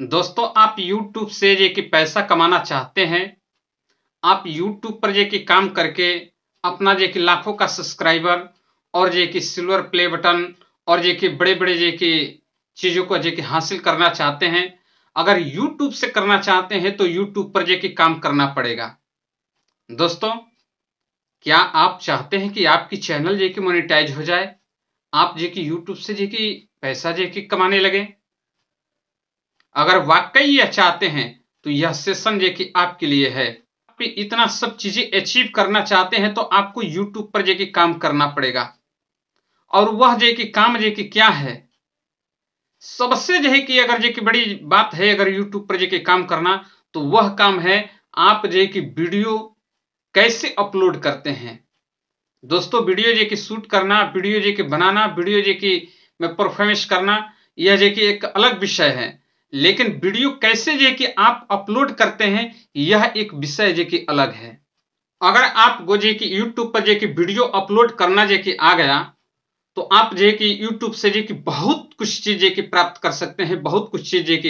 दोस्तों आप YouTube से जे कि पैसा कमाना चाहते हैं आप YouTube पर जे कि काम करके अपना जे कि लाखों का सब्सक्राइबर और जे कि सिल्वर प्ले बटन और जे कि बड़े बड़े जे कि चीज़ों को जे कि हासिल करना चाहते हैं अगर YouTube से करना चाहते हैं तो YouTube पर जे कि काम करना पड़ेगा दोस्तों क्या आप चाहते हैं कि आपकी चैनल जे कि मोनिटाइज हो जाए आप जे कि यूट्यूब से जे कि पैसा जे कि कमाने लगे अगर वाकई यह चाहते हैं तो यह सेशन देखिए आपके लिए है आप इतना सब चीजें अचीव करना चाहते हैं तो आपको यूट्यूब पर जेके काम करना पड़ेगा और वह जे कि काम जे कि क्या है सबसे है कि अगर जे कि बड़ी बात है अगर यूट्यूब पर जे कि काम करना तो वह काम है आप जे कि वीडियो कैसे अपलोड करते हैं दोस्तों वीडियो जे कि शूट करना वीडियो जे कि बनाना वीडियो जे कि में परफॉर्मेंस करना यह जे कि एक अलग विषय है लेकिन वीडियो कैसे जे कि आप अपलोड करते हैं यह एक विषय जे कि अलग है अगर आप गो जे कि यूट्यूब पर जे कि वीडियो अपलोड करना जे कि आ गया तो आप जे कि यूट्यूब से जे कि बहुत कुछ चीज जे कि प्राप्त कर सकते हैं बहुत कुछ चीज जे कि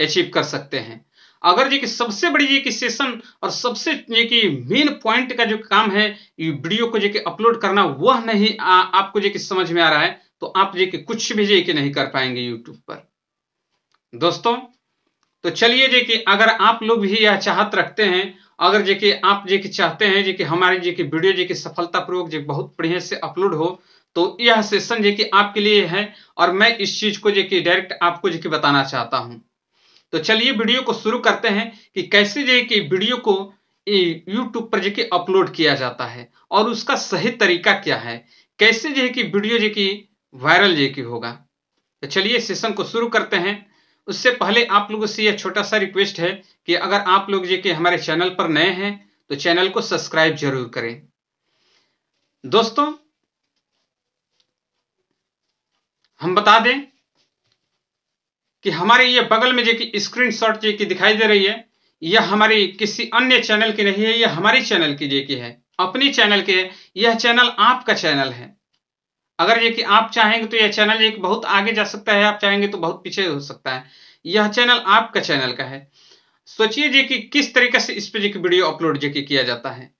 अचीव कर सकते हैं अगर जे कि सबसे बड़ी जे कि सेशन और सबसे जे कि मेन पॉइंट का जो काम है वीडियो को जे कि अपलोड करना वह नहीं आ, आपको जे कि समझ में आ रहा है तो आप जे कि कुछ भी जे कि नहीं कर पाएंगे यूट्यूब पर दोस्तों तो चलिए जे कि अगर आप लोग भी यह चाहत रखते हैं अगर जे कि आप जे कि चाहते हैं जे कि हमारे जे कि वीडियो जे कि सफलतापूर्वक जे बहुत बढ़िया से अपलोड हो तो यह सेशन जे कि आपके लिए है और मैं इस चीज को जे कि डायरेक्ट आपको जे कि बताना चाहता हूं तो चलिए वीडियो को शुरू करते हैं कि कैसे जे कि वीडियो को यूट्यूब पर जे कि अपलोड किया जाता है और उसका सही तरीका क्या है कैसे जे कि वीडियो जो कि वायरल जे कि होगा तो चलिए सेशन को शुरू करते हैं उससे पहले आप लोगों से यह छोटा सा रिक्वेस्ट है कि अगर आप लोग ये कि हमारे चैनल पर नए हैं तो चैनल को सब्सक्राइब जरूर करें दोस्तों हम बता दें कि हमारे ये बगल में जो कि स्क्रीन शॉट जो कि दिखाई दे रही है यह हमारी किसी अन्य चैनल की नहीं है यह हमारे चैनल की जो कि है अपनी चैनल के यह चैनल आपका चैनल है अगर ये कि आप चाहेंगे तो यह चैनल एक बहुत आगे जा सकता है आप चाहेंगे तो बहुत पीछे हो सकता है यह चैनल आपका चैनल का है सोचिए जी कि किस तरीके से इस पे जी वीडियो अपलोड जी किया जाता है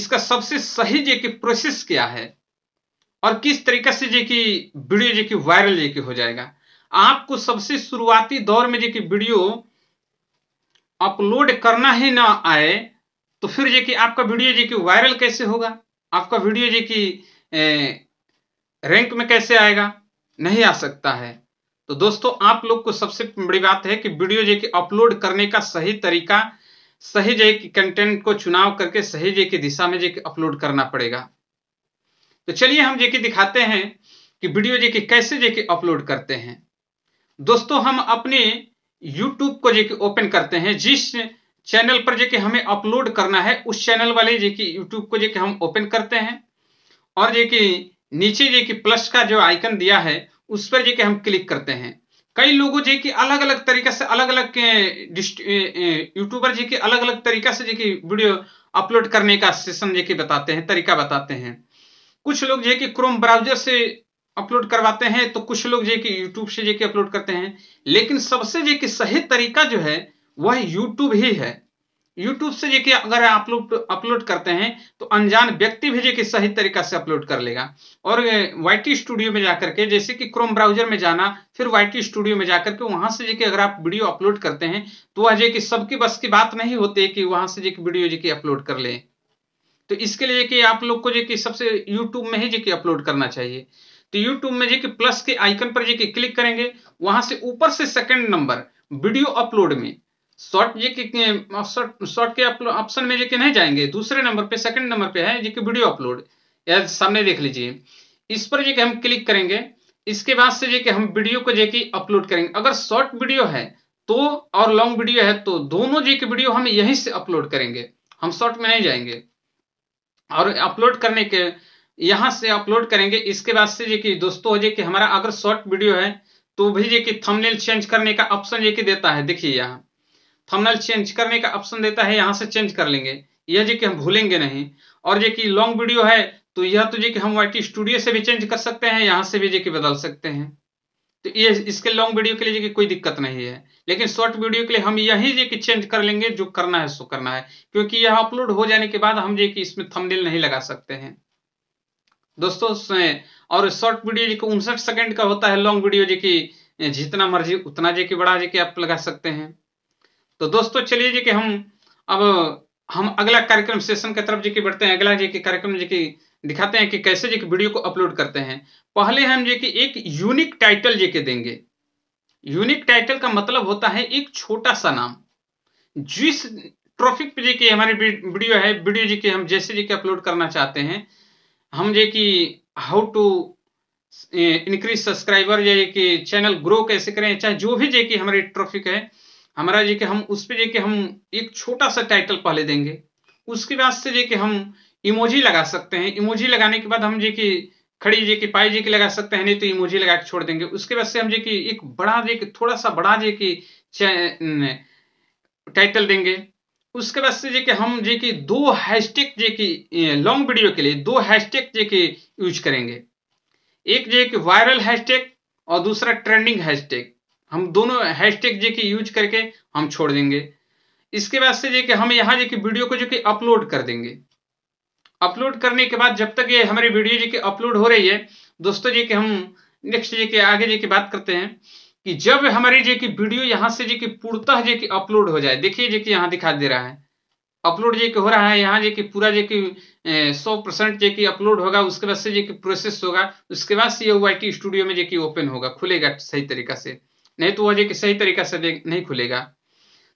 इसका सबसे सही जी की प्रोसेस क्या है और किस तरीके से जी की वीडियो जी की वायरल जी की हो जाएगा आपको सबसे शुरुआती दौर में जी की वीडियो अपलोड करना ही ना आए तो फिर जी कि आपका वीडियो जी की वायरल कैसे होगा आपका वीडियो जी की रैंक में कैसे आएगा नहीं आ सकता है तो दोस्तों आप लोग को सबसे बड़ी बात है कि वीडियो जो की अपलोड करने का सही तरीका सही जो की कंटेंट को चुनाव करके सही जो की दिशा में जो की अपलोड करना पड़ेगा तो चलिए हम जो की दिखाते हैं कि वीडियो जो की कैसे जो की अपलोड करते हैं दोस्तों हम अपने YouTube को जो की ओपन करते हैं जिस चैनल पर जो की हमें अपलोड करना है उस चैनल वाले जो की यूट्यूब को जो की हम ओपन करते हैं और जो की नीचे जे की प्लस का जो आइकन दिया है उस पर जी के हम क्लिक करते हैं कई लोगों जी की अलग अलग तरीके से अलग अलग यूट्यूबर जी की अलग अलग तरीका से जी की वीडियो अपलोड करने का सेशन जी की बताते हैं तरीका बताते हैं कुछ लोग जो की क्रोम ब्राउजर से अपलोड करवाते हैं तो कुछ लोग जो की यूट्यूब से जे की अपलोड करते हैं लेकिन सबसे जी की सही तरीका जो है वह यूट्यूब ही है यूट्यूब से जे कि अगर आप लोग अपलोड करते हैं तो अनजान व्यक्ति भी जे कि सही तरीका से अपलोड कर लेगा और वाई स्टूडियो में जाकर के जैसे कि क्रोम ब्राउजर में जाना फिर वाई स्टूडियो में जाकर के वहां से जे कि अगर आप वीडियो अपलोड करते हैं तो वह जे कि सबकी बस की बात नहीं होती कि वहां से जे कि वीडियो जे कि अपलोड कर ले तो इसके लिए कि आप लोग को जो कि सबसे यूट्यूब में ही जे कि अपलोड करना चाहिए तो यूट्यूब में जे कि प्लस के आइकन पर जे कि क्लिक करेंगे वहां से ऊपर से सेकेंड नंबर वीडियो अपलोड में शॉर्ट ये शॉर्ट के ऑप्शन में लेके नहीं जाएंगे दूसरे नंबर पे सेकंड नंबर पे है की वीडियो अपलोड या सामने देख लीजिए इस पर के हम क्लिक करेंगे इसके बाद से के हम वीडियो को की अपलोड करेंगे अगर शॉर्ट वीडियो है तो और लॉन्ग वीडियो है तो दोनों जी की वीडियो हम यहीं से अपलोड करेंगे हम शॉर्ट में नहीं जाएंगे और अपलोड करने के यहाँ से अपलोड करेंगे इसके बाद से जी की दोस्तों जी की हमारा अगर शॉर्ट वीडियो है तो भी जी की थमनेल चेंज करने का ऑप्शन जी की देता है देखिए यहाँ थंबनेल चेंज करने का ऑप्शन देता है यहाँ से चेंज कर लेंगे यह जो कि हम भूलेंगे नहीं और जो कि लॉन्ग वीडियो है तो यह तो जो कि हम वाई स्टूडियो से भी चेंज कर सकते हैं यहाँ से भी जो कि बदल सकते हैं तो ये इसके लॉन्ग वीडियो के लिए जो कि कोई दिक्कत नहीं है लेकिन शॉर्ट वीडियो के लिए हम यही जो कि चेंज कर लेंगे जो करना है सो करना है क्योंकि यह अपलोड हो जाने के बाद हम जो कि इसमें थंबनेल नहीं लगा सकते हैं दोस्तों और शॉर्ट वीडियो जो कि उनसठ सेकेंड का होता है लॉन्ग वीडियो जो कि जितना मर्जी उतना जो कि बड़ा जो कि आप लगा सकते हैं तो दोस्तों चलिए जी कि हम अब हम अगला कार्यक्रम सेशन की तरफ जी की बढ़ते हैं अगला जी के कार्यक्रम जी की दिखाते हैं कि कैसे जी की वीडियो को अपलोड करते हैं पहले हम जी की एक यूनिक टाइटल जी के देंगे यूनिक टाइटल का मतलब होता है एक छोटा सा नाम जिस ट्रॉफिक पे जी की हमारी वीडियो है वीडियो जी की हम जैसे जी के अपलोड करना चाहते हैं हम जे की हाउ टू इंक्रीज सब्सक्राइबर या कि चैनल ग्रो कैसे करें चाहे जो भी जे की हमारी ट्रॉफिक है हमारा जे के हम उस पर जे के हम एक छोटा सा टाइटल पहले देंगे उसके बाद से जे के हम इमोजी लगा सकते हैं इमोजी लगाने के बाद हम जे की खड़ी जे की पाई जे की लगा सकते हैं नहीं तो इमोजी लगा के छोड़ देंगे उसके बाद से हम जे की एक बड़ा जे की थोड़ा सा बड़ा जे की टाइटल देंगे उसके बाद से जे कि हम जे की दो हैशटैग जे की लॉन्ग वीडियो के लिए दो हैशटैग जे की यूज करेंगे एक जे की वायरल हैशटैग और दूसरा ट्रेंडिंग हैशटैग हम दोनों हैशटैग जे कि यूज करके हम छोड़ देंगे इसके बाद से जे कि हम यहाँ जे कि वीडियो को जो कि अपलोड कर देंगे अपलोड करने के बाद जब तक ये हमारी वीडियो जी की अपलोड हो रही है दोस्तों जी कि हम नेक्स्ट जी के आगे जी की बात करते हैं कि जब हमारी जी की वीडियो यहाँ से जी की पूर्णतः जी की अपलोड हो जाए देखिए जी कि यहाँ दिखा दे रहा है अपलोड जी के हो रहा है यहाँ जी कि पूरा जी की सौ परसेंट जी की अपलोड होगा उसके बाद से जी की प्रोसेस होगा उसके बाद से ये वाई स्टूडियो में जो कि ओपन होगा खुलेगा सही तरीका से नहीं तो वह जो कि सही तरीका से नहीं खुलेगा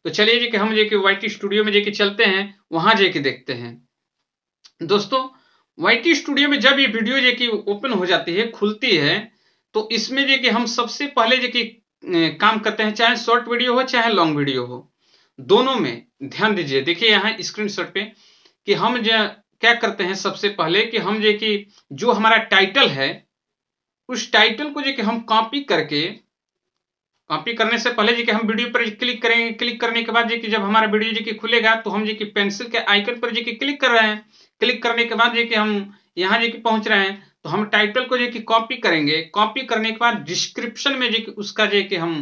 तो चलिए जी कि हम जो कि वाई स्टूडियो में जो कि चलते हैं वहां जे कि देखते हैं दोस्तों वाई स्टूडियो में जब ये वीडियो जो कि ओपन हो जाती है खुलती है तो इसमें जो कि हम सबसे पहले जो कि काम करते हैं चाहे शॉर्ट वीडियो हो चाहे लॉन्ग वीडियो हो दोनों में ध्यान दीजिए देखिए यहाँ स्क्रीन शॉट पे कि हम जो क्या करते हैं सबसे पहले कि हम जो कि जो हमारा टाइटल है उस टाइटल को जो कि हम कॉपी करके कॉपी करने से पहले जी कि हम वीडियो पर क्लिक करेंगे क्लिक करने के बाद जी कि जब हमारा वीडियो जी कि खुलेगा तो हम जी कि पेंसिल के आइकन पर जी कि क्लिक कर रहे हैं क्लिक करने के बाद जी कि हम यहाँ जी कि पहुंच रहे हैं तो हम टाइटल को जो कि कॉपी करेंगे कॉपी करने के बाद डिस्क्रिप्शन में जो कि उसका जो कि हम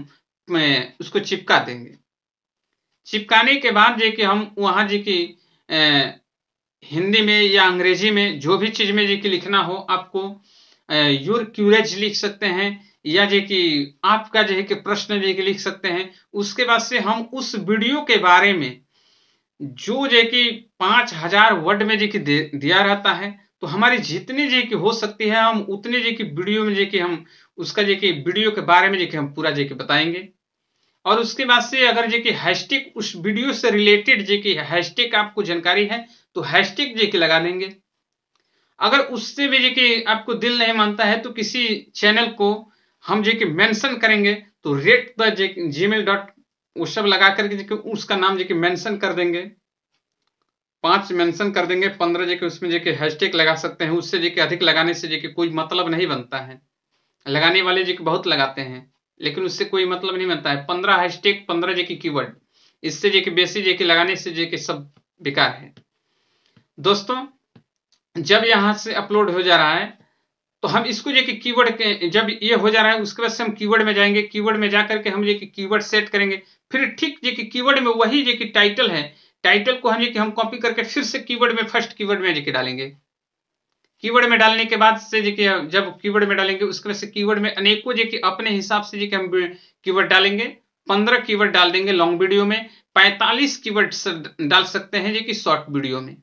उसको चिपका देंगे चिपकाने के बाद जो कि हम वहाँ जो कि हिंदी में या अंग्रेजी में जो भी चीज में जो कि लिखना हो आपको योर क्यूरेज लिख सकते हैं या जे कि आपका जो है कि प्रश्न जो कि लिख सकते हैं उसके बाद से हम उस वीडियो के बारे में जो जे कि पांच हजार वर्ड में जे कि दिया रहता है तो हमारी जितनी जे कि हो सकती है हम उतने जे कि वीडियो में जे कि हम उसका जे कि वीडियो के बारे में जे कि हम पूरा जे कि बताएंगे और उसके बाद से अगर जे कि हैशटैग उस वीडियो से रिलेटेड जे कि हैशटैग आपको जानकारी है तो हैशटैग जे कि लगा देंगे अगर उससे भी जे कि आपको दिल नहीं मानता है तो किसी चैनल को हम जे कि मेंशन करेंगे तो rate the Gmail dot वो सब लगा करके उसका नाम जो कि मेंशन कर देंगे पांच मेंशन कर देंगे पंद्रह जो कि उसमें जो कि हैशटैग लगा सकते हैं उससे जो कि अधिक लगाने से जो कि कोई मतलब नहीं बनता है लगाने वाले जो कि बहुत लगाते हैं लेकिन उससे कोई मतलब नहीं बनता है पंद्रह हैशटैग पंद्रह जे की वर्ड इससे जो कि बेसी जो कि लगाने से जे कि सब बेकार है दोस्तों जब यहां से अपलोड हो जा रहा है तो हम इसको जो कि कीवर्ड के जब ये हो जा रहा है उसके बाद से हम कीवर्ड में जाएंगे कीवर्ड में जाकर के हम जो कि कीवर्ड सेट करेंगे फिर ठीक जो कि कीवर्ड में वही जो कि टाइटल है टाइटल को हम जो कि हम कॉपी करके फिर से कीवर्ड में फर्स्ट कीवर्ड में जो कि डालेंगे कीवर्ड में डालने के बाद से जो कि जब कीवर्ड में डालेंगे उसके बाद से कीवर्ड में अनेकों जो कि अपने हिसाब से जो कि हम कीवर्ड डालेंगे पंद्रह कीवर्ड डाल देंगे लॉन्ग वीडियो में पैंतालीस कीवर्ड डाल सकते हैं जो कि शॉर्ट वीडियो में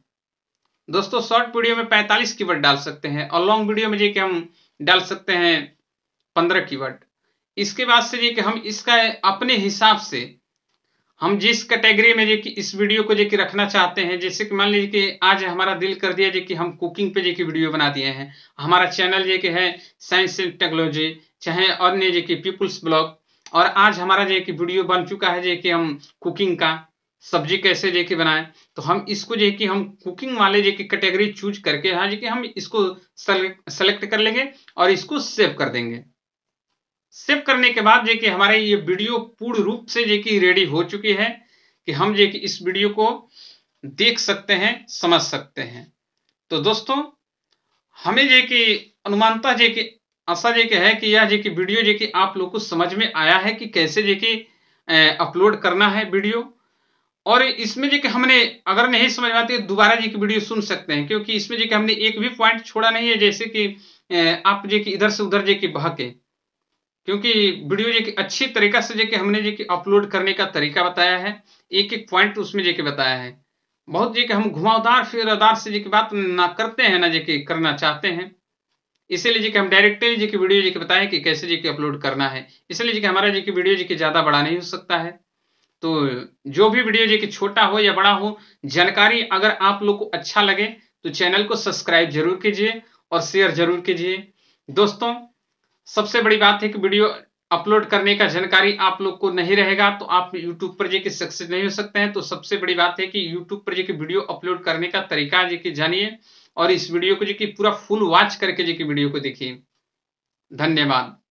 दोस्तों शॉर्ट वीडियो में 45 कीवर्ड डाल सकते हैं और लॉन्ग वीडियो में जी कि हम डाल सकते हैं 15 कीवर्ड इसके बाद से जी कि हम इसका अपने हिसाब से हम जिस कैटेगरी में जो कि इस वीडियो को जो कि रखना चाहते हैं जैसे कि मान लीजिए कि आज हमारा दिल कर दिया जो कि हम कुकिंग पे जो कि वीडियो बना दिए हैं हमारा चैनल जो कि है साइंस एंड टेक्नोलॉजी चाहे और जो कि पीपुल्स ब्लॉग और आज हमारा जो कि वीडियो बन चुका है जो कि हम कुकिंग का सब्जी कैसे जे की बनाए तो हम इसको जे की हम कुकिंग वाले जे की कैटेगरी चूज करके हाँ जी हम इसको सेलेक्ट कर लेंगे और इसको सेव कर देंगे सेव करने के बाद जे की हमारे ये वीडियो पूर्ण रूप से जे की रेडी हो चुकी है कि हम जे की इस वीडियो को देख सकते हैं समझ सकते हैं तो दोस्तों हमें जे की अनुमानता जे की आशा जे की है कि यह जे कि वीडियो जे की आप लोग को समझ में आया है कि कैसे जे की अपलोड करना है वीडियो और इसमें जो कि हमने अगर नहीं समझ में आती दोबारा जी की वीडियो सुन सकते हैं क्योंकि इसमें जो कि हमने एक भी पॉइंट छोड़ा नहीं है जैसे कि आप जो कि इधर से उधर जो कि बहके क्योंकि वीडियो जो कि अच्छी तरीका से जो कि हमने जो कि अपलोड करने का तरीका बताया है एक एक पॉइंट उसमें जो कि बताया है बहुत जो कि हम घुमावदार फिरदार से जो कि बात ना करते हैं ना जो कि करना चाहते हैं इसीलिए जी कि हम डायरेक्टली जी की वीडियो जी के बताएं कि कैसे जी की अपलोड करना है इसलिए जी कि हमारा जी की वीडियो जी की ज़्यादा बड़ा नहीं हो सकता है तो जो भी वीडियो जो कि छोटा हो या बड़ा हो जानकारी अगर आप लोग को अच्छा लगे तो चैनल को सब्सक्राइब जरूर कीजिए और शेयर जरूर कीजिए दोस्तों सबसे बड़ी बात है कि वीडियो अपलोड करने का जानकारी आप लोग को नहीं रहेगा तो आप यूट्यूब पर जो कि सक्सेस नहीं हो सकते हैं तो सबसे बड़ी बात है कि यूट्यूब पर जो कि वीडियो अपलोड करने का तरीका जो कि जानिए और इस वीडियो को जो कि पूरा फुल वॉच करके जो कि वीडियो को देखिए धन्यवाद